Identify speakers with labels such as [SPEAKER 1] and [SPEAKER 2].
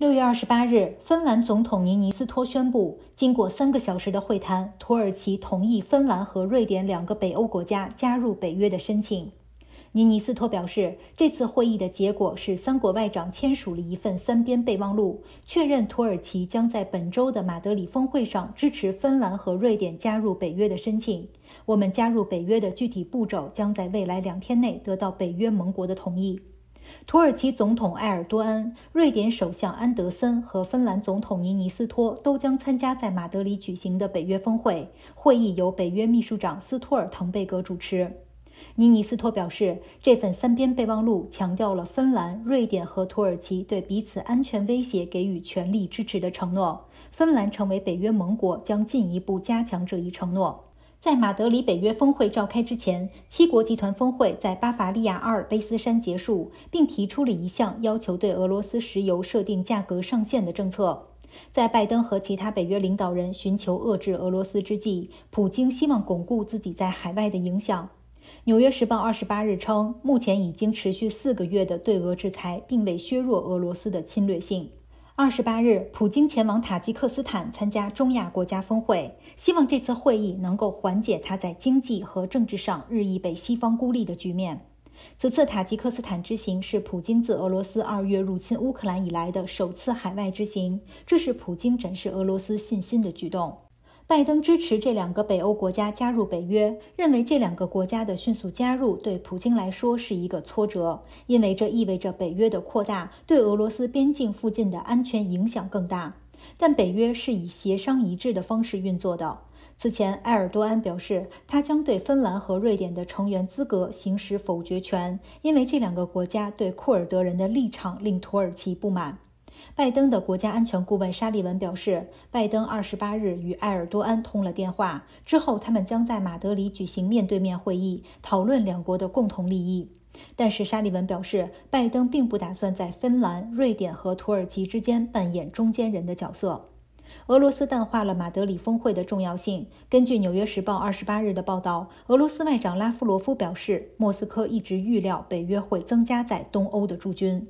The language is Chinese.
[SPEAKER 1] 六月二十八日，芬兰总统尼尼斯托宣布，经过三个小时的会谈，土耳其同意芬兰和瑞典两个北欧国家加入北约的申请。尼尼斯托表示，这次会议的结果是三国外长签署了一份三边备忘录，确认土耳其将在本周的马德里峰会上支持芬兰和瑞典加入北约的申请。我们加入北约的具体步骤将在未来两天内得到北约盟国的同意。土耳其总统埃尔多安、瑞典首相安德森和芬兰总统尼尼斯托都将参加在马德里举行的北约峰会。会议由北约秘书长斯托尔滕贝格主持。尼尼斯托表示，这份三边备忘录强调了芬兰、瑞典和土耳其对彼此安全威胁给予全力支持的承诺。芬兰成为北约盟国将进一步加强这一承诺。在马德里北约峰会召开之前，七国集团峰会在巴伐利亚阿尔卑斯山结束，并提出了一项要求对俄罗斯石油设定价格上限的政策。在拜登和其他北约领导人寻求遏制俄罗斯之际，普京希望巩固自己在海外的影响。《纽约时报》二十八日称，目前已经持续四个月的对俄制裁并未削弱俄罗斯的侵略性。二十八日，普京前往塔吉克斯坦参加中亚国家峰会，希望这次会议能够缓解他在经济和政治上日益被西方孤立的局面。此次塔吉克斯坦之行是普京自俄罗斯二月入侵乌克兰以来的首次海外之行，这是普京展示俄罗斯信心的举动。拜登支持这两个北欧国家加入北约，认为这两个国家的迅速加入对普京来说是一个挫折，因为这意味着北约的扩大对俄罗斯边境附近的安全影响更大。但北约是以协商一致的方式运作的。此前，埃尔多安表示，他将对芬兰和瑞典的成员资格行使否决权，因为这两个国家对库尔德人的立场令土耳其不满。拜登的国家安全顾问沙利文表示，拜登二十八日与埃尔多安通了电话，之后他们将在马德里举行面对面会议，讨论两国的共同利益。但是沙利文表示，拜登并不打算在芬兰、瑞典和土耳其之间扮演中间人的角色。俄罗斯淡化了马德里峰会的重要性。根据《纽约时报》二十八日的报道，俄罗斯外长拉夫罗夫表示，莫斯科一直预料北约会增加在东欧的驻军。